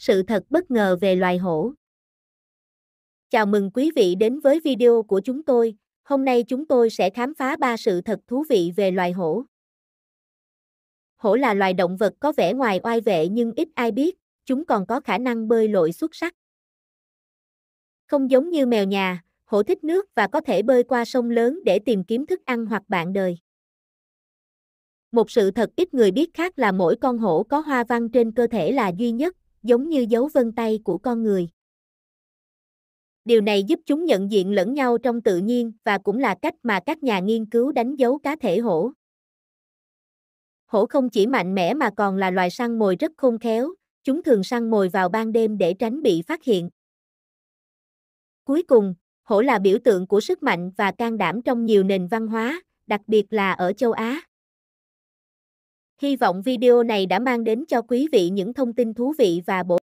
sự thật bất ngờ về loài hổ. Chào mừng quý vị đến với video của chúng tôi. Hôm nay chúng tôi sẽ khám phá ba sự thật thú vị về loài hổ. Hổ là loài động vật có vẻ ngoài oai vệ nhưng ít ai biết, chúng còn có khả năng bơi lội xuất sắc. Không giống như mèo nhà, hổ thích nước và có thể bơi qua sông lớn để tìm kiếm thức ăn hoặc bạn đời. Một sự thật ít người biết khác là mỗi con hổ có hoa văn trên cơ thể là duy nhất, giống như dấu vân tay của con người. Điều này giúp chúng nhận diện lẫn nhau trong tự nhiên và cũng là cách mà các nhà nghiên cứu đánh dấu cá thể hổ. Hổ không chỉ mạnh mẽ mà còn là loài săn mồi rất khôn khéo, chúng thường săn mồi vào ban đêm để tránh bị phát hiện. Cuối cùng, hổ là biểu tượng của sức mạnh và can đảm trong nhiều nền văn hóa, đặc biệt là ở châu Á. Hy vọng video này đã mang đến cho quý vị những thông tin thú vị và bổ